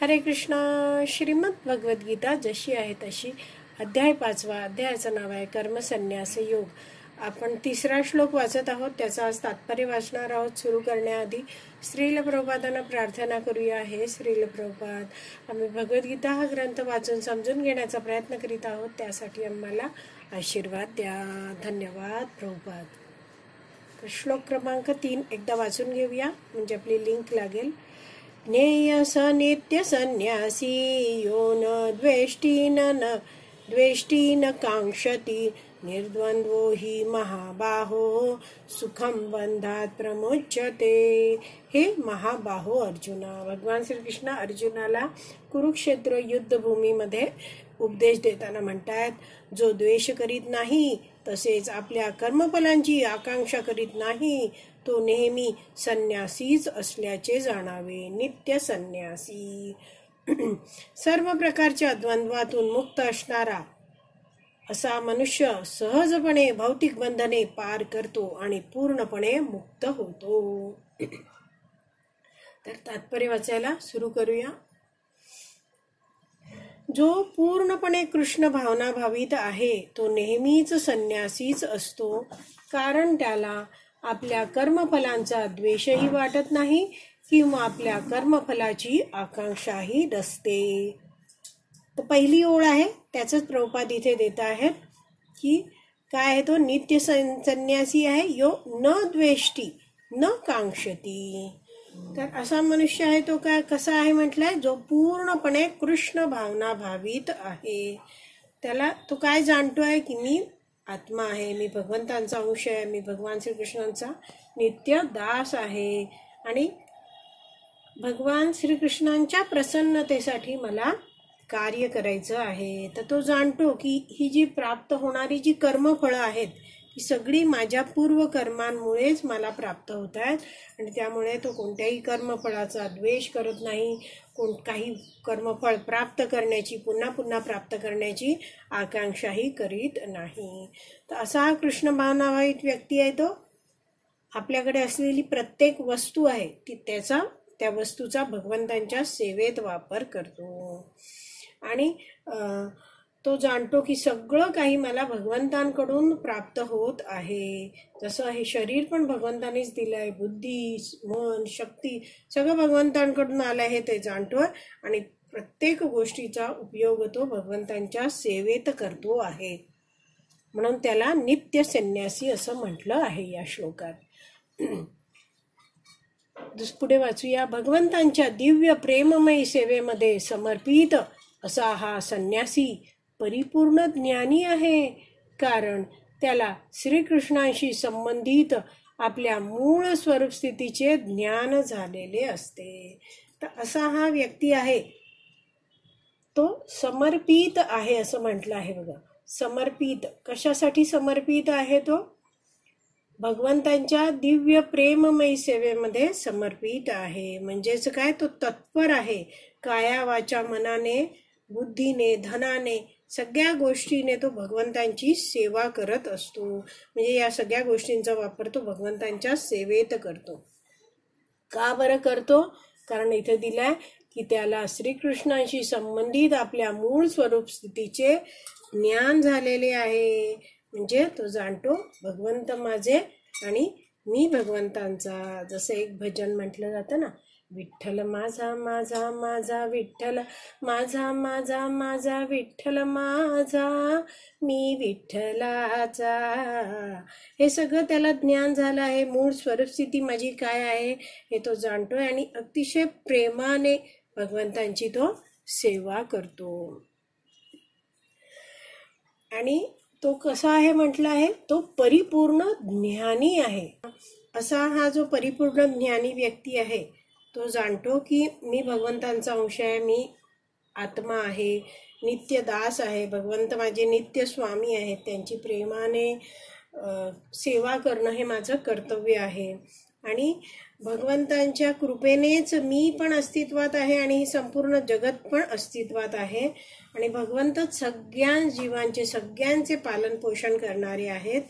हरे कृष्णा श्रीमद भगवद्गीता जशी आहे तशी अध्याय पाचवा अध्यायाचं नाव आहे कर्मसन्यास योग आपण तिसरा श्लोक वाचत आहोत त्याचा आज तात्पर्य वाचणार आहोत सुरू करण्याआधी श्रील प्रभादांना प्रार्थना करूया हे श्रील प्रभात आम्ही भगवद्गीता हा ग्रंथ वाचून समजून घेण्याचा प्रयत्न करीत आहोत त्यासाठी आम्हाला आशीर्वाद द्या धन्यवाद प्रभुपाद श्लोक क्रमांक तीन एकदा वाचून घेऊया म्हणजे आपली लिंक लागेल ज्ञेयस नित्यसन्न्यासी यो न द्वेष्टि न द्वेष्टि न काङ्क्षति निर्द्वन्द्वो हि महाबाहो सुखम बंधात प्रमोच्यते हे महाबाहो अर्जुना भगवान श्रीकृष्ण अर्जुनाला कुरुक्षेत्र युद्धभूमीमध्ये उपदेश देताना म्हणतात जो द्वेष करीत नाही तसेच आपल्या कर्मफलांची आकांक्षा करीत नाही तो नेहमी संन्यासीच असल्याचे जाणावे नित्य संन्यासी सर्व प्रकारच्या द्वंद्वातून मुक्त असणारा असा मनुष्य सहजपणे भौतिक बंधने पार करतो आणि पूर्णपणे मुक्त होतो तर तात्पर्य वाचायला सुरू करूया जो पूर्णपणे कृष्ण भावना भावित आहे तो नेहमीच संन्यासीच असतो कारण त्याला आपल्या कर्मफलांचा द्वेषही वाटत नाही किंवा आपल्या कर्मफलाची आकांक्षाही नसते तर पहिली ओळ आहे त्याचंच प्रभुपाद इथे देत आहेत की काय आहे तो नित्य संन्यासी आहे यो न द्वेष्टी न कांक्षती तर असा मनुष्य आहे तो काय कसा आहे म्हटलाय जो पूर्णपणे कृष्ण भावना भावित आहे त्याला तो काय जाणतो आहे की मी आत्मा आहे मी भगवंतांचा अंश आहे मी भगवान श्रीकृष्णांचा नित्य दास आहे आणि भगवान श्रीकृष्णांच्या प्रसन्नतेसाठी मला कार्य करायचं आहे तर तो जाणतो की ही जी प्राप्त होणारी जी कर्मफळं आहेत ही सगळी माझ्या पूर्व कर्मांमुळेच मला प्राप्त होत आहेत आणि त्यामुळे तो कोणत्याही कर्मफळाचा द्वेष करत नाही कोण काही कर्मफळ प्राप्त करण्याची पुन्हा पुन्हा प्राप्त करण्याची आकांक्षाही करीत नाही तर असा कृष्ण भावनावाहित व्यक्ती आहे तो आपल्याकडे असलेली प्रत्येक वस्तू आहे ती त्याचा त्या वस्तूचा भगवंतांच्या सेवेत वापर करतो आणि तो जाणतो की सगळं काही मला भगवंतांकडून प्राप्त होत आहे जसं हे शरीर पण भगवंतानेच दिलं आहे बुद्धी मन शक्ती सगळं भगवंतांकडून आलं आहे ते जाणतो आणि प्रत्येक गोष्टीचा उपयोग तो भगवंतांच्या सेवेत करतो आहे म्हणून त्याला नित्य संन्यासी असं म्हटलं आहे या श्लोकात पुढे वाचूया भगवंतांच्या दिव्य प्रेममयी सेवेमध्ये समर्पित असा हा संन्यासी परिपूर्ण ज्ञानी आहे कारण त्याला श्रीकृष्णांशी संबंधित आपल्या मूळ स्वरूप स्थितीचे ज्ञान झालेले असते तर असा हा व्यक्ती आहे तो समर्पित आहे असं म्हटलं आहे बघा समर्पित कशासाठी समर्पित आहे तो भगवंतांच्या दिव्य प्रेममयी सेवेमध्ये समर्पित आहे म्हणजेच काय तो तत्पर आहे काया वाचा मनाने बुद्धीने धनाने सगळ्या गोष्टीने तो भगवंतांची सेवा करत असतो म्हणजे या सगळ्या गोष्टींचा वापर तो भगवंतांच्या सेवेत करतो का बरं करतो कारण इथं दिलाय की त्याला श्रीकृष्णांशी संबंधित आपल्या मूळ स्वरूप स्थितीचे ज्ञान झालेले आहे म्हणजे तो जाणतो भगवंत माझे आणि मी भगवंतांचा जसं एक भजन म्हटलं जातं ना विठ्ठल माझा माझा माझा विठ्ठल माझा माझा माझा विठ्ठल माझा मी विठ्ठलाचा हे सगळं त्याला ज्ञान झालं आहे मूळ स्थिती माझी काय आहे हे तो जाणतोय आणि अतिशय प्रेमाने भगवंतांची तो सेवा करतो आणि तो कसा आहे म्हटलं आहे तो परिपूर्ण ज्ञानी आहे असा हा जो परिपूर्ण ज्ञानी व्यक्ती आहे तो जाणतो की मी भगवंतांचा अंश आहे मी आत्मा आहे नित्य दास आहे भगवंत माझे नित्य स्वामी आहेत त्यांची प्रेमाने सेवा करणं हे माझं कर्तव्य आहे आणि भगवंतांच्या कृपेनेच मी पण अस्तित्वात आहे आणि संपूर्ण जगत पण अस्तित्वात आहे आणि भगवंतच सगळ्या जीवांचे सगळ्यांचे पालन पोषण करणारे आहेत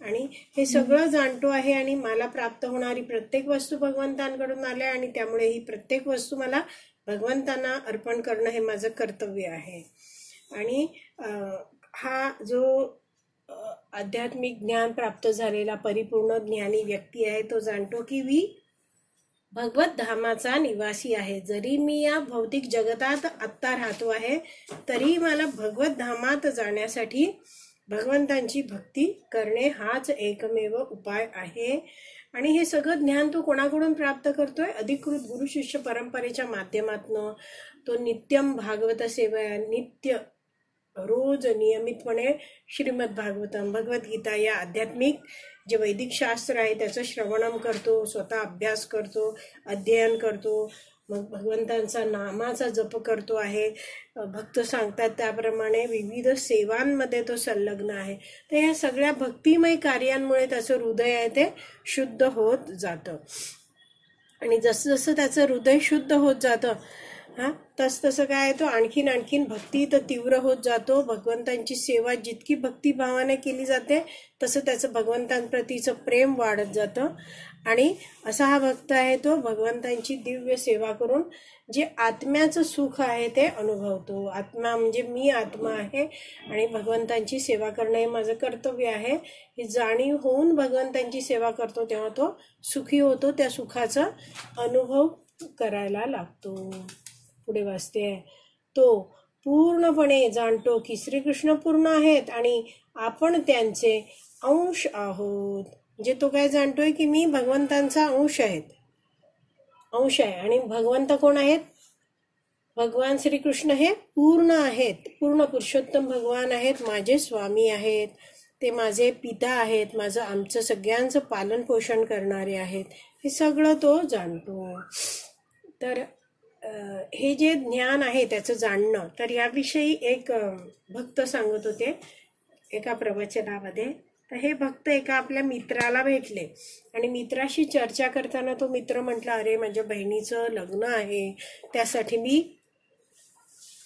आणि हे सगळं जाणतो आहे आणि मला प्राप्त होणारी प्रत्येक वस्तू भगवंतांकडून आल्या आणि त्यामुळे ही प्रत्येक वस्तू मला भगवंतांना अर्पण करणं हे माझं कर्तव्य आहे आणि हा जो आध्यात्मिक ज्ञान प्राप्त झालेला परिपूर्ण ज्ञानी व्यक्ती आहे तो जाणतो की मी भगवत धामाचा निवासी आहे जरी मी या भौतिक जगतात आत्ता राहतो आहे तरी मला भगवत धामात जाण्यासाठी भगवंतांची भक्ती करणे हाच एकमेव उपाय आहे आणि हे सगळं ज्ञान तो कोणाकडून प्राप्त करतोय अधिकृत गुरु शिष्य परंपरेच्या माध्यमातनं तो नित्यम भागवत सेवा नित्य रोज नियमितपणे श्रीमद भागवतम भगवद्गीता या आध्यात्मिक जे वैदिक शास्त्र आहे त्याचं श्रवणम करतो स्वतः अभ्यास करतो अध्ययन करतो मग भगवंतांचा नामाचा जप करतो आहे भक्त सांगतात त्याप्रमाणे विविध सेवांमध्ये तो संलग्न आहे तर या सगळ्या भक्तिमय कार्यांमुळे त्याचं हृदय आहे ते शुद्ध होत जातं आणि जसं जसं त्याचं हृदय शुद्ध होत जातं हां तस तसं काय तो आणखीन आणखीन भक्ती तर तीव्र होत जातो भगवंतांची सेवा जितकी भक्तिभावाने केली जाते तसं त्याचं भगवंतांप्रतीचं प्रेम वाढत जातं आणि असा हा भक्त आहे तो भगवंतांची दिव्य सेवा करून जे आत्म्याचं सुख आहे ते अनुभवतो आत्मा म्हणजे मी आत्मा आहे आणि भगवंतांची सेवा करणं हे माझं कर्तव्य आहे ही जाणीव होऊन भगवंतांची सेवा करतो तेव्हा तो सुखी होतो त्या सुखाचा अनुभव करायला लागतो पुढे वाचते तो पूर्णपणे जाणतो की श्रीकृष्ण पूर्ण आहेत आणि आपण त्यांचे अंश आहोत म्हणजे तो काय जाणतोय की मी भगवंतांचा अंश आहेत अंश आहे आणि भगवंत कोण आहेत भगवान श्रीकृष्ण हे पूर्ण आहेत पूर्ण पुरुषोत्तम भगवान आहेत माझे स्वामी आहेत ते माझे पिता आहेत माझं आमचं सगळ्यांचं पालन पोषण करणारे आहेत हे सगळं तो जाणतो तर हे जे ज्ञान आहे त्याचं जाणणं तर याविषयी एक भक्त सांगत होते एका प्रवचनामध्ये तर हे भक्त एका आपल्या मित्राला भेटले आणि मित्राशी चर्चा करताना तो मित्र म्हटला अरे माझ्या बहिणीचं लग्न आहे त्यासाठी मी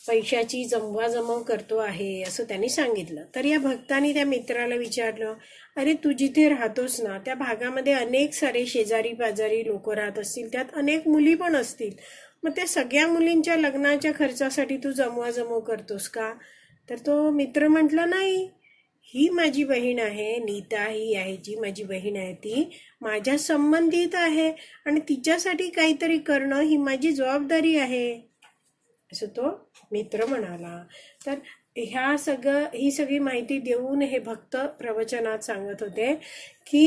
पैशाची जमवाजमव करतो आहे असं त्यांनी सांगितलं तर या भक्तांनी त्या मित्राला विचारलं अरे तू जिथे राहतोस ना त्या भागामध्ये अनेक सारे शेजारी पाजारी लोक राहत असतील त्यात अनेक मुली पण असतील मग त्या सगळ्या मुलींच्या लग्नाच्या खर्चासाठी तू जमवाजमव करतोस का तर तो मित्र म्हटला नाही ही माझी बहीण आहे नीता ही आहे जी माझी बहीण आहे ती माझ्या संबंधित आहे आणि तिच्यासाठी काहीतरी करणं ही माझी जबाबदारी आहे असं तो मित्र म्हणाला तर ह्या सगळं ही सगळी माहिती देऊन हे भक्त प्रवचनात सांगत होते की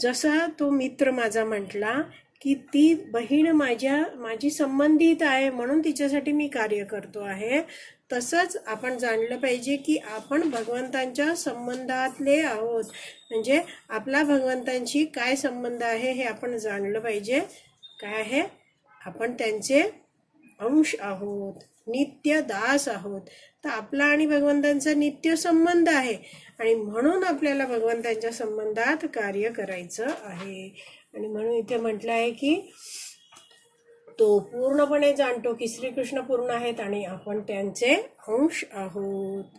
जसा तो मित्र माझा म्हटला की ती बहीण माझ्या माझी संबंधित आहे म्हणून तिच्यासाठी मी कार्य करतो आहे तसंच आपण जाणलं पाहिजे की आपण भगवंतांच्या संबंधातले आहोत म्हणजे आपला भगवंतांशी काय संबंध आहे हे आपण जाणलं पाहिजे काय आहे आपण त्यांचे अंश आहोत नित्य दास आहोत तर आपला आणि भगवंतांचा नित्य संबंध आहे आणि म्हणून आपल्याला भगवंतांच्या संबंधात कार्य करायचं आहे आणि म्हणून इथे म्हटलं आहे की तो पूर्णपणे जाणतो की श्रीकृष्ण पूर्ण आहेत आणि आपण त्यांचे अंश आहोत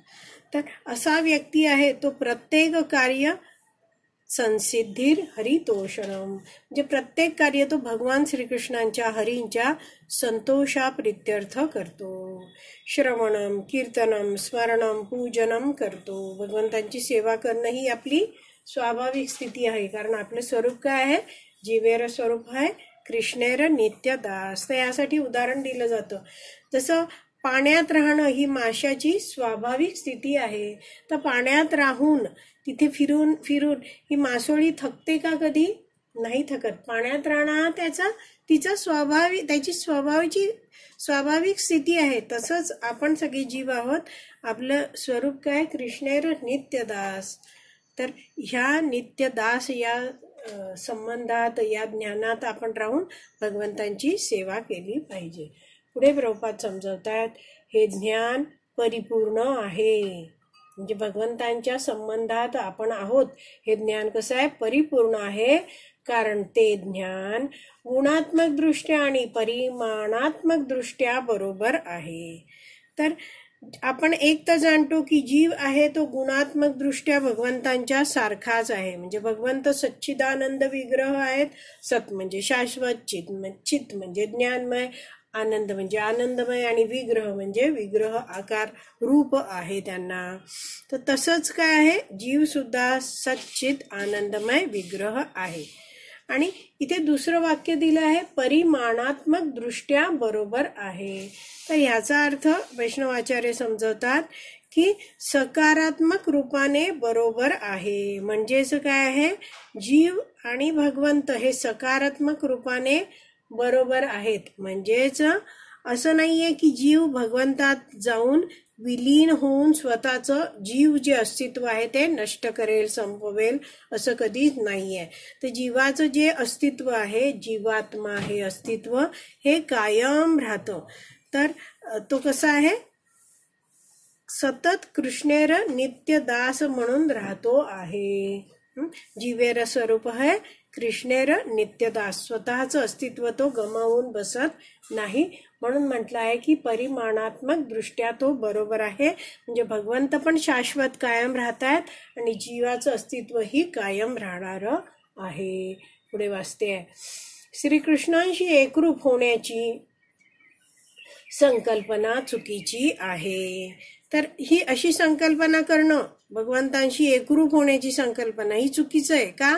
तर असा व्यक्ती आहे तो प्रत्येक कार्य संसिद्धीर हरितोषणम म्हणजे प्रत्येक कार्य तो भगवान श्रीकृष्णांच्या हरींच्या प्रित्यर्थ करतो श्रवणम कीर्तनम स्मरणम पूजनम करतो भगवंतांची सेवा करणं ही आपली स्वाभाविक स्थिती आहे कारण आपलं स्वरूप काय आहे जीवेर स्वरूप आहे कृष्णेर नित्यदास तर यासाठी उदाहरण दिलं जातं जसं पाण्यात राहणं ही माशाची स्वाभाविक स्थिती आहे तर पाण्यात राहून तिथे फिरून फिरून ही मासोळी थकते का कधी नाही थकत पाण्यात राहणं हा त्याचा तिचा स्वाभाविक त्याची स्वभावाची स्वाभाविक स्थिती आहे तसंच आपण सगळे जीव आहोत आपलं स्वरूप काय कृष्णेर नित्यदास तर ह्या नित्यदास या संबंधात या ज्ञानात आपण राहून भगवंतांची सेवा केली पाहिजे पुढे प्रभुपाद समजवतात हे ज्ञान परिपूर्ण आहे म्हणजे भगवंतांच्या संबंधात आपण आहोत हे ज्ञान कसं आहे परिपूर्ण आहे कारण ते ज्ञान गुणात्मकदृष्ट्या आणि परिमाणात्मकदृष्ट्या बरोबर आहे तर आपण एक तर जाणतो की जीव आहे तो गुणात्मक दृष्ट्या भगवंतांच्या सारखाच आहे म्हणजे भगवंत सच्चिदानंद विग्रह आहेत सत म्हणजे शाश्वत चित चित म्हणजे ज्ञानमय आनंद म्हणजे आनंदमय आणि विग्रह म्हणजे विग्रह आकार रूप आहे त्यांना तर तसंच काय आहे जीव सुद्धा सच्चित आनंदमय विग्रह आहे आणि इथे दुसरं वाक्य दिलं आहे परिमाणात्मक दृष्ट्या बरोबर आहे तर ह्याचा अर्थ वैष्णवाचार्य समजवतात की सकारात्मक रूपाने बरोबर आहे म्हणजेच काय आहे जीव आणि भगवंत हे सकारात्मक रूपाने बरोबर आहेत म्हणजेच असं नाहीये की जीव भगवंतात जाऊन विलीन होऊन स्वतःचं जीव जे अस्तित्व आहे ते नष्ट करेल संपवेल असं कधीच नाहीये तर जीवाचं जे अस्तित्व आहे जीवात्मा हे अस्तित्व हे कायम राहतं तर तो कसा आहे सतत कृष्णेर नित्य दास म्हणून राहतो आहे जीवेर स्वरूप आहे कृष्णेर नित्यदास स्वतःचं अस्तित्व तो गमावून बसत नाही म्हणून म्हटलं आहे की परिमाणात्मक दृष्ट्या तो बरोबर आहे म्हणजे भगवंत पण शाश्वत कायम राहत आहेत आणि जीवाचं अस्तित्वही कायम राहणार आहे पुढे वाचते श्रीकृष्णांशी एकरूप होण्याची संकल्पना चुकीची आहे तर ही अशी संकल्पना करणं भगवंतांशी एकरूप होण्याची संकल्पना ही चुकीचं आहे का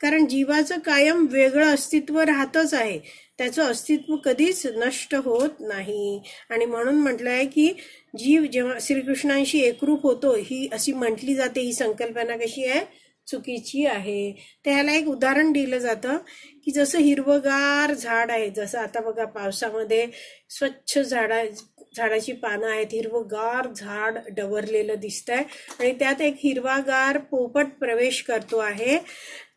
कारण जीवाचं कायम वेगळं अस्तित्व राहतच आहे त्याचं अस्तित्व कधीच नष्ट होत नाही आणि म्हणून म्हटलं आहे की जीव जेव्हा श्रीकृष्णांशी एकरूप होतो ही अशी म्हटली जाते ही संकल्पना कशी आहे चुकीची आहे त्याला एक उदाहरण दिलं जातं की जसं हिरवगार झाड आहे जसं आता बघा पावसामध्ये स्वच्छ झाडा झाडाची पानं आहेत हिरवगार झाड डवरलेलं दिसत आहे आणि त्यात एक हिरवागार पोपट प्रवेश करतो आहे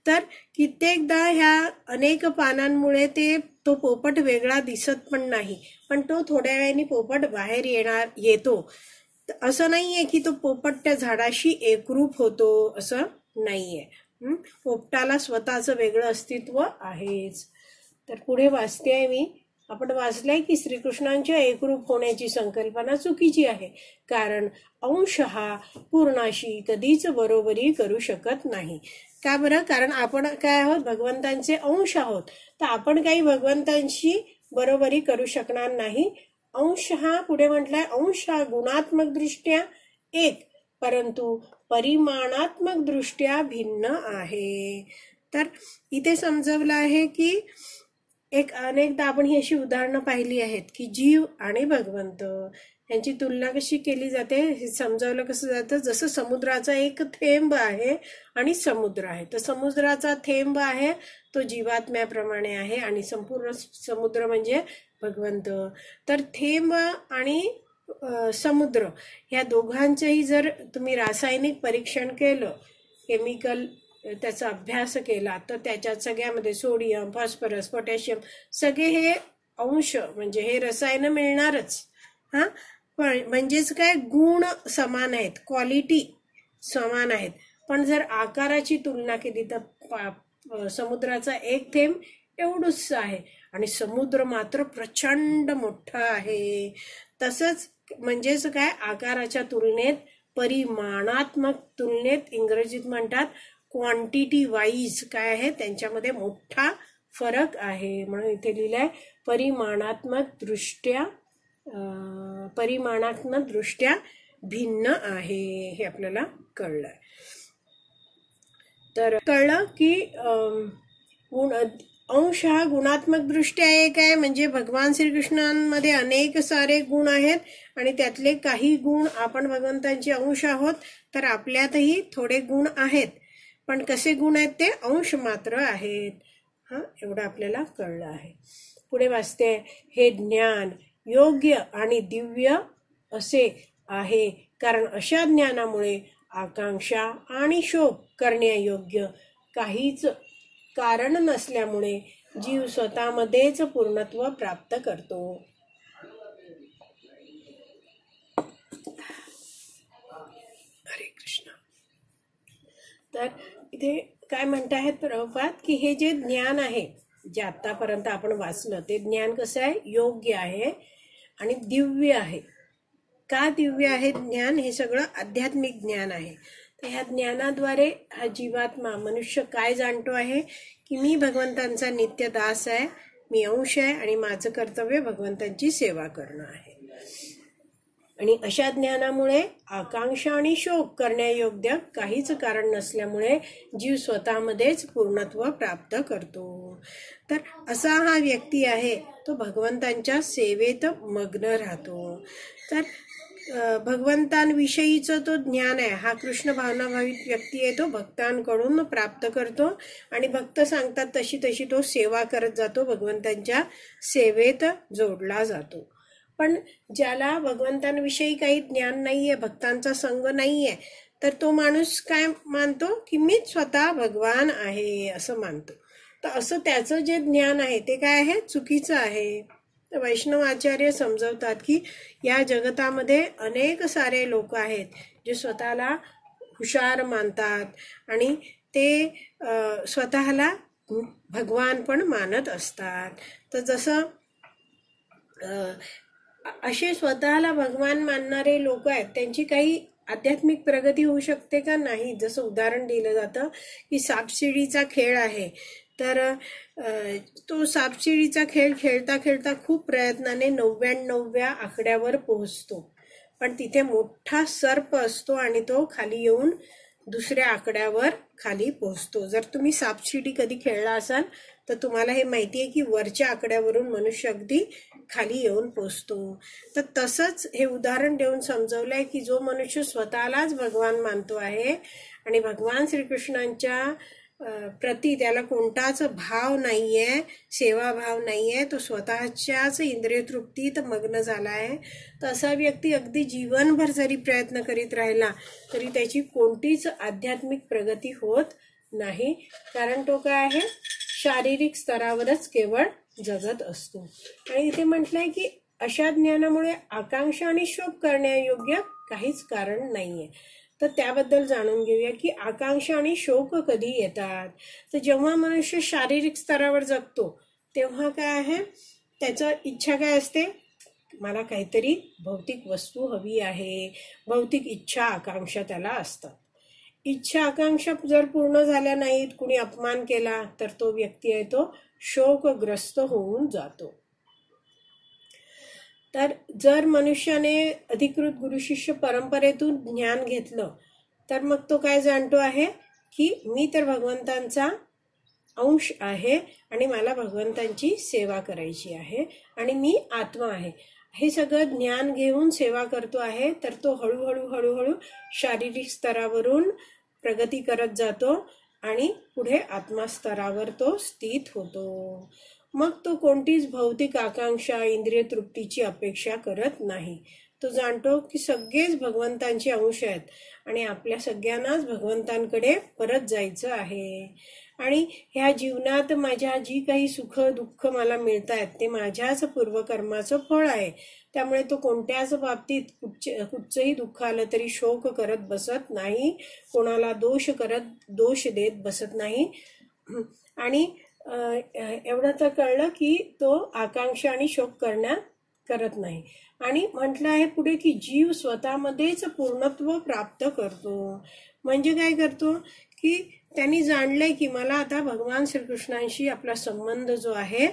तर कित्येकदा ह्या अनेक पानांमुळे ते तो पोपट वेगळा दिसत पण नाही पण तो थोड्या वेळाने पोपट बाहेर येणार येतो असं नाही आहे की तो पोपट त्या झाडाशी एकरूप होतो असं नाही आहे पोपटाला स्वतःचं वेगळं अस्तित्व आहेच तर पुढे वाचते आहे मी आपण वाचलंय की श्रीकृष्णांच्या एकरूप होण्याची संकल्पना चुकीची आहे कारण अंश हा पूर्णाशी कधीच बरोबरी करू शकत नाही का बरं कारण आपण काय आहोत भगवंतांचे अंश आहोत तर आपण काही भगवंतांशी बरोबरी करू शकणार नाही अंश हा पुढे म्हटलाय अंश हा गुणात्मक दृष्ट्या एक परंतु परिमाणात्मक दृष्ट्या भिन्न आहे तर इथे समजवलं आहे की एक अनेकदा आपण ही अशी उदाहरणं पाहिली आहेत की जीव आणि भगवंत यांची तुलना कशी केली जाते हे समजावलं कसं जातं जसं समुद्राचा एक थेंब आहे आणि समुद्र आहे तर समुद्राचा थेंब आहे तो जीवात्म्याप्रमाणे आहे आणि संपूर्ण समुद्र म्हणजे भगवंत तर थेंब आणि समुद्र ह्या दोघांचंही जर तुम्ही रासायनिक परीक्षण केलं केमिकल त्याचा अभ्यास केला तर त्याच्यात सगळ्यामध्ये सोडियम फॉस्फरस पोटॅशियम सगळे हे अंश म्हणजे हे रसायनं मिळणारच हां पण म्हणजेच काय गुण समान आहेत क्वालिटी समान आहेत पण जर आकाराची तुलना केली तर समुद्राचा एक थेंब एवढूच आहे आणि समुद्र मात्र प्रचंड मोठा आहे तसंच म्हणजेच काय आकाराच्या तुलनेत परिमाणात्मक तुलनेत इंग्रजीत म्हणतात क्वांटिटी वाईज काय आहे त्यांच्यामध्ये मोठा फरक आहे म्हणून इथे लिहिलं परिमाणात्मक दृष्ट्या परिमाणात्मक दृष्ट्या भिन्न आहे हे आपल्याला कळलं तर कळलं की गुण अंश हा दृष्ट्या एक आहे म्हणजे भगवान श्रीकृष्णांमध्ये अनेक सारे गुण आहेत आणि त्यातले काही गुण आपण भगवंतांचे अंश आहोत तर आपल्यातही थोडे गुण आहेत पण कसे गुण आहेत ते अंश मात्र आहेत हां एवढं आपल्याला कळलं आहे पुढे वाचते हे ज्ञान योग्य आणि दिव्य असे आहे कारण अशा ज्ञानामुळे आकांक्षा आणि शोक करण्यायोग्य काहीच कारण नसल्यामुळे जीव स्वतःमध्येच पूर्णत्व प्राप्त करतो इथे काय म्हणत आहेत प्रभुपात की हे जे ज्ञान आहे जे आतापर्यंत आपण वाचलं ते ज्ञान कसं आहे योग्य आहे आणि दिव्य आहे का दिव्य आहे ज्ञान हे सगळं आध्यात्मिक ज्ञान आहे तर ह्या ज्ञानाद्वारे हा जीवात्मा मनुष्य काय जाणतो आहे की मी भगवंतांचा नित्य दास आहे मी अंश आहे आणि माझं कर्तव्य भगवंतांची सेवा करणं आहे आणि अशा ज्ञानामुळे आकांक्षा आणि शोक करण्यायोग्य काहीच कारण नसल्यामुळे जीव स्वतःमध्येच पूर्णत्व प्राप्त करतो तर असा हा व्यक्ती आहे तो भगवंतांच्या सेवेत मग्न राहतो तर भगवंतांविषयीचं तो ज्ञान आहे हा कृष्ण भावनाभावित व्यक्ती आहे तो भक्तांकडून प्राप्त करतो आणि भक्त सांगतात तशी तशी तो सेवा करत जातो भगवंतांच्या सेवेत जोडला जातो पण ज्याला भगवंतांविषयी काही ज्ञान नाही आहे भक्तांचा नाही आहे तर तो माणूस काय मानतो की मीच स्वतः भगवान आहे असं मानतो तर असं त्याचं जे ज्ञान आहे ते काय आहे चुकीचं आहे तर वैष्णव आचार्य समजवतात की या जगतामध्ये अनेक सारे लोक आहेत जे स्वतःला हुशार मानतात आणि ते स्वतःला भगवान पण मानत असतात तर जसं असे स्वतःला भगवान मानणारे लोक आहेत त्यांची काही आध्यात्मिक प्रगती होऊ शकते का नाही जसं उदाहरण दिलं जातं की सापशिडीचा खेळ आहे तर तो सापशिडीचा खेळ खेळता खेळता खूप प्रयत्नाने नव्याण्णव्या आकड्यावर पोहोचतो पण तिथे मोठा सर्प असतो आणि तो खाली येऊन दुसऱ्या आकड्यावर खाली पोहोचतो जर तुम्ही सापशिडी कधी खेळला असाल तर तुम्हाला हे माहिती आहे की वरच्या आकड्यावरून मनुष्य अगदी खाली येऊन पोचतो तर तसंच हे उदाहरण देऊन समजवलं आहे की जो मनुष्य स्वतःलाच भगवान मानतो आहे आणि भगवान श्रीकृष्णांच्या प्रती त्याला कोणताच भाव नाही आहे सेवाभाव नाही आहे तो स्वतःच्याच इंद्रिय तृप्तीत मग्न झाला आहे तर असा व्यक्ती अगदी जीवनभर जरी प्रयत्न करीत राहिला तरी त्याची कोणतीच आध्यात्मिक प्रगती होत नाही कारण तो काय आहे शारीरिक स्तरावरच केवळ जगत असतो आणि इथे म्हटलंय की अशा ज्ञानामुळे आकांक्षा आणि शोक करण्यायोग्य काहीच कारण नाहीये तर त्याबद्दल जाणून घेऊया की आकांक्षा आणि शोक कधी येतात तर जेव्हा मनुष्य शारीरिक स्तरावर जगतो तेव्हा काय आहे त्याचं इच्छा काय असते मला काहीतरी भौतिक वस्तू हवी आहे भौतिक इच्छा आकांक्षा त्याला असतात इच्छा आकांक्षा जर पूर्ण झाल्या नाहीत कुणी अपमान केला तर तो व्यक्ती आहे तो शोकग्रस्त होऊन जातो तर जर मनुष्याने अधिकृत गुरुशिष्य परंपरेतून ज्ञान घेतलं तर मग तो काय जाणतो आहे की मी तर भगवंतांचा अंश आहे आणि मला भगवंतांची सेवा करायची आहे आणि मी आत्मा आहे हे सगळं ज्ञान घेऊन सेवा करतो आहे तर तो हळूहळू हळूहळू शारीरिक स्तरावरून प्रगती करत जातो आणि पुढे आत्मास्तरावर तो स्थित होतो मग तो कोणतीच भौतिक आकांक्षा इंद्रिय तृप्तीची अपेक्षा करत नाही तो जाणतो की सगळेच भगवंतांचे अंश आहेत आणि आपल्या सगळ्यांनाच भगवंतांकडे परत जायचं आहे आणि ह्या जीवनात माझ्या जी काही सुख दुःख मला मिळत आहेत ते माझ्याच पूर्वकर्माचं फळ आहे त्यामुळे तो कोणत्याच बाबतीत कुठच कुठचंही दुःख आलं तरी शोक करत बसत नाही कोणाला दोष करत दोष देत बसत नाही आणि एवढं तर कळलं की तो आकांक्षा आणि शोक करण्या करत नाही आणि म्हटलं आहे पुढे की जीव स्वतःमध्येच पूर्णत्व प्राप्त करतो म्हणजे काय करतो की त्यांनी जाणलंय की मला आता भगवान श्रीकृष्णांशी आपला संबंध जो आहे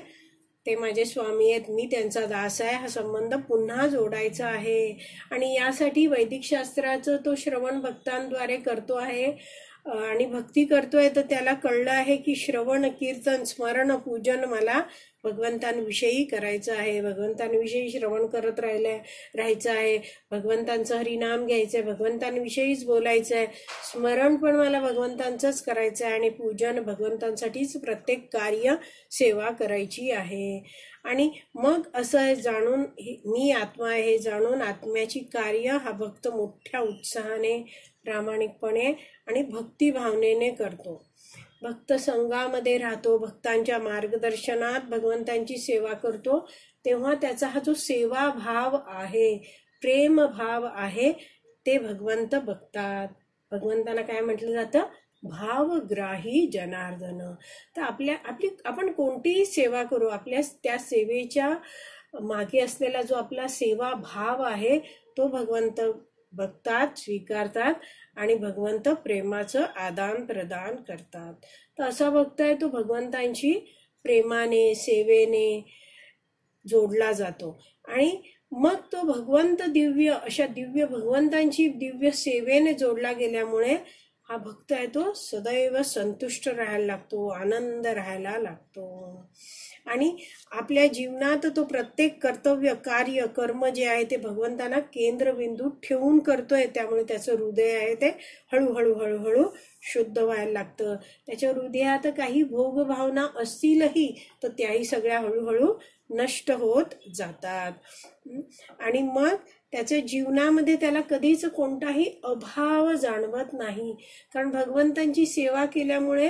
ते माझे स्वामी आहेत मी त्यांचा दास आहे हा संबंध पुन्हा जोडायचा आहे आणि यासाठी वैदिक शास्त्राचं तो श्रवण भक्तांद्वारे करतो आहे आणि भक्ती करतोय तर त्याला कळलं आहे की श्रवण कीर्तन स्मरण पूजन मला भगवंतांविषयी करायचं आहे भगवंतांविषयी श्रवण करत राहिले राहायचं आहे भगवंतांचं हरिनाम घ्यायचं आहे भगवंतांविषयीच बोलायचं आहे स्मरण पण मला भगवंतांचंच करायचं आहे आणि पूजन भगवंतांसाठीच प्रत्येक कार्य सेवा करायची आहे आणि मग असं जाणून मी आत्मा आहे जाणून आत्म्याची कार्य हा भक्त मोठ्या उत्साहाने प्रामाणिकपणे आणि भक्तिभावनेने करतो भक्त संघामध्ये राहतो भक्तांच्या मार्गदर्शनात भगवंतांची सेवा करतो तेव्हा त्याचा हा जो सेवा भाव आहे प्रेम भाव आहे ते भगवंत बघतात भगवंतांना काय म्हटलं जातं भावग्राही जनार्दन तर आपल्या आपली आपण कोणतीही सेवा करू आपल्या त्या सेवेच्या मागे असलेला जो आपला सेवा भाव आहे तो भगवंत बघतात स्वीकारतात आणि भगवंत प्रेमाचं आदान प्रदान करतात तर असा बघताय तो भगवंतांशी प्रेमाने सेवेने जोडला जातो आणि मग तो भगवंत दिव्य अशा दिव्य भगवंतांची दिव्य सेवेने जोडला गेल्यामुळे हा भक्त आहे तो सदैव संतुष्ट राहायला लागतो आनंद राहायला लागतो आणि आपल्या जीवनात तो प्रत्येक कर्तव्य कार्य कर्म जे आहे ते भगवंतांना केंद्रबिंदू ठेवून करतोय त्यामुळे त्याचं हृदय आहे ते हळूहळू हळूहळू शुद्ध व्हायला लागतं त्याच्या हृदयात काही भोग भावना असतीलही तर त्याही सगळ्या हळूहळू नष्ट होत जातात आणि मग त्याच्या जीवनामध्ये त्याला कधीच कोणताही अभाव जाणवत नाही कारण भगवंतांची सेवा केल्यामुळे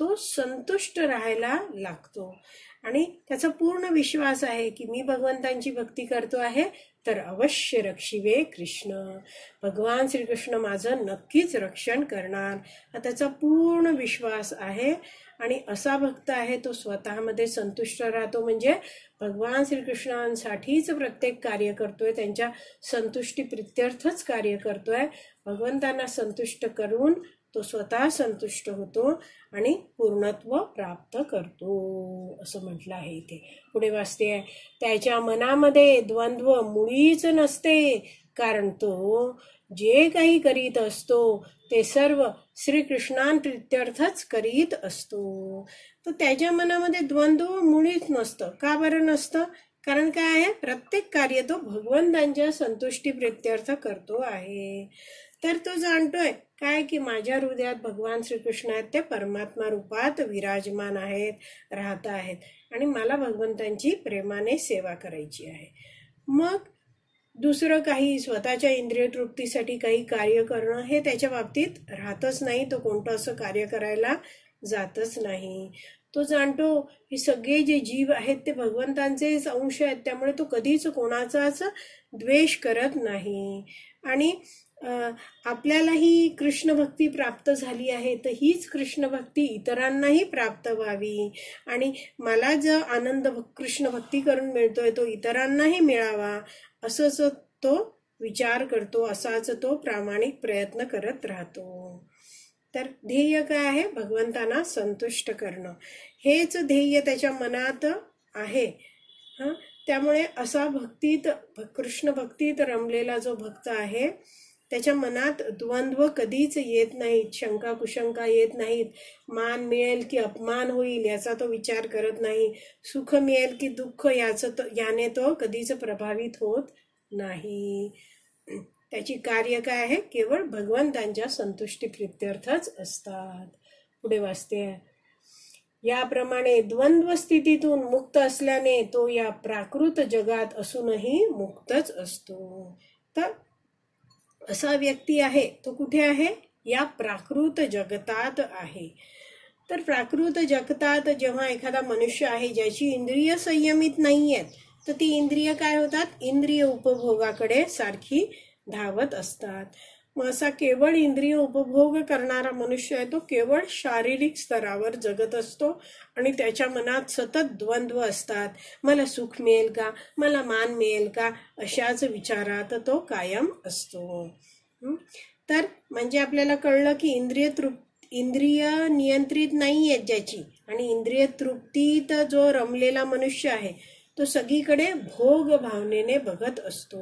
तो संतुष्ट राहायला लागतो आणि त्याचा पूर्ण विश्वास आहे की मी भगवंतांची भक्ती करतो आहे तर अवश्य रक्षिवे कृष्ण भगवान श्रीकृष्ण माझं नक्कीच रक्षण करणार हा त्याचा पूर्ण विश्वास आहे आणि असा भक्त आहे तो स्वतःमध्ये संतुष्ट राहतो म्हणजे भगवान श्रीकृष्णांसाठीच प्रत्येक कार्य करतोय त्यांच्या संतुष्टी प्रित्यर्थच कार्य करतोय भगवंतांना संतुष्ट करून तो स्वतः संतुष्ट होतो आणि पूर्णत्व प्राप्त करतो असं म्हटलं आहे इथे पुढे वाचते त्याच्या मनामध्ये द्वंद्व मुळीच नसते कारण तो जे काही करीत असतो ते सर्व श्रीकृष्णांप्रित्यर्थच करीत असतो तर त्याच्या मनामध्ये द्वंद्व मुळीच नसतं का बरं नसतं कारण काय आहे प्रत्येक कार्य तो भगवंतांच्या संतुष्टी प्रत्यर्थ करतो आहे तर तो जाणतोय काय की माझ्या हृदयात भगवान श्रीकृष्ण आहेत ते परमात्मा रूपात विराजमान आहेत राहत आहेत आणि मला भगवंतांची प्रेमाने सेवा करायची आहे मग दुसरं काही स्वतःच्या इंद्रिय तृप्तीसाठी काही कार्य करणं हे त्याच्या बाबतीत राहतच नाही तो कोणतं असं कार्य करायला जातच नाही तो जाणतो हे सगळे जे जीव आहेत ते भगवंतांचेच अंश आहेत त्यामुळे तो कधीच कोणाचाच द्वेष करत नाही आणि आपल्यालाही कृष्णभक्ती प्राप्त झाली आहे तर हीच कृष्णभक्ती इतरांनाही प्राप्त व्हावी आणि मला जो आनंद कृष्णभक्ती करून मिळतोय तो इतरांनाही मिळावा असंच तो विचार करतो असाच तो प्रामाणिक प्रयत्न करत राहतो तर ध्येय काय आहे भगवंतांना संतुष्ट करणं हेच ध्येय त्याच्या मनात आहे हां त्यामुळे असा भक्तीत कृष्ण भक्तीत रमलेला जो भक्त आहे त्याच्या मनात द्वंद्व कधीच येत नाहीत शंका कुशंका येत नाहीत मान मिळेल की अपमान होईल याचा तो विचार करत नाही सुख मिळेल की दुःख याचं तो याने तो कधीच प्रभावित होत नाही त्याची कार्य काय आहे केवळ भगवंतांच्या संतुष्टी प्रित्यर्थच असतात पुढे वाचते याप्रमाणे द्वंद्व स्थितीतून मुक्त असल्याने तो या प्राकृत जगात असूनही मुक्तच असतो तर असा व्यक्ती आहे तो कुठे आहे या प्राकृत जगतात आहे तर प्राकृत जगतात जेव्हा एखादा मनुष्य आहे ज्याची इंद्रिय संयमित नाही आहेत तर ती इंद्रिय काय होतात इंद्रिय उपभोगाकडे सारखी धावत असतात मग असा केवळ इंद्रिय उपभोग करणारा मनुष्य आहे तो केवळ शारीरिक स्तरावर जगत असतो आणि त्याच्या मनात सतत द्वंद्व असतात मला सुख मिळेल का मला मान मिळेल का अशाच विचारात तो कायम असतो तर म्हणजे आपल्याला कळलं की इंद्रिय तृप इंद्रिय नियंत्रित नाही आहेत ज्याची आणि इंद्रिय तृप्तीत जो रमलेला मनुष्य आहे तो सगळीकडे भोग भावनेने बघत असतो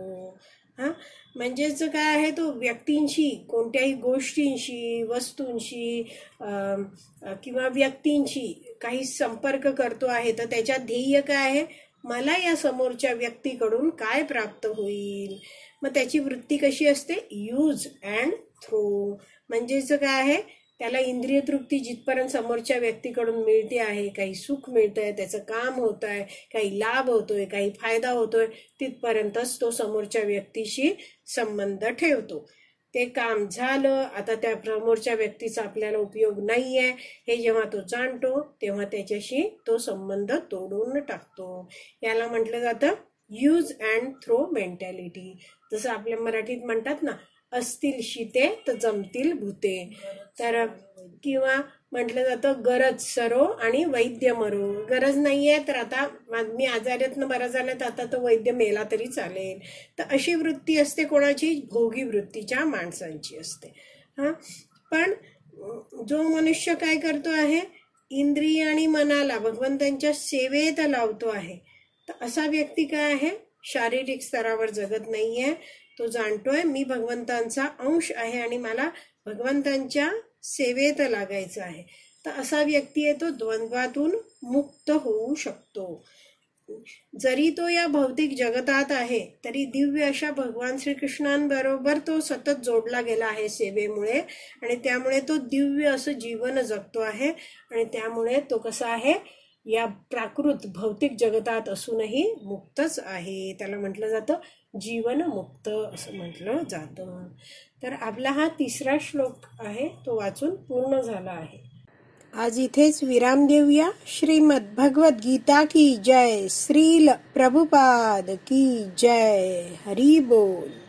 हां म्हणजेच काय आहे तो व्यक्तींशी कोणत्याही गोष्टींशी वस्तूंशी किंवा व्यक्तींशी काही संपर्क करतो आहे तर त्याच्यात ध्येय काय आहे मला या समोरच्या व्यक्तीकडून काय प्राप्त होईल मग त्याची वृत्ती कशी असते यूज अँड थ्रो म्हणजेच काय आहे त्याला इंद्रिय तृप्ती जिथपर्यंत समोरच्या व्यक्तीकडून मिळते आहे काही सुख मिळतंय आहे त्याचं काम होत आहे काही लाभ होतोय काही फायदा होतोय तिथपर्यंतच तो समोरच्या व्यक्तीशी संबंध ठेवतो ते काम झालं आता त्या समोरच्या व्यक्तीचा आपल्याला उपयोग नाही आहे हे जेव्हा तो जाणतो तेव्हा त्याच्याशी तो संबंध तोडून टाकतो याला म्हटलं जातं यूज अँड थ्रो मेंटॅलिटी जसं आपल्या मराठीत म्हणतात ना असतील शिते तर जमतील भूते तर किंवा म्हटलं जातं गरज सरो आणि वैद्य मरो गरज नाहीये तर आता मी आजारातनं बरं झालं तर आता तो वैद्य मेला तरी चालेल तर अशी वृत्ती असते कोणाची भोगी वृत्तीच्या माणसांची असते हा पण जो मनुष्य काय करतो आहे इंद्रिय आणि मनाला भगवंतांच्या सेवेत लावतो आहे तर असा व्यक्ती काय आहे शारीरिक स्तरावर जगत नाही तो जाणतोय मी भगवंतांचा अंश आहे आणि मला भगवंतांच्या सेवेत लागायचं आहे तर असा व्यक्ती आहे तो द्वंद्वातून मुक्त होऊ शकतो जरी तो या भौतिक जगतात आहे तरी दिव्य अशा भगवान श्रीकृष्णांबरोबर तो सतत जोडला गेला आहे सेवेमुळे आणि त्यामुळे तो दिव्य असं जीवन जगतो आहे आणि त्यामुळे तो कसा आहे या प्राकृत भौतिक जगतात असूनही मुक्तच आहे त्याला म्हटलं जातं जीवनमुक्त असं म्हटलं जातं तर आपला हा तिसरा श्लोक आहे तो वाचून पूर्ण झाला आहे आज इथेच विराम देऊया श्रीमद गीता की जय श्रील प्रभुपाद की जय हरी बोल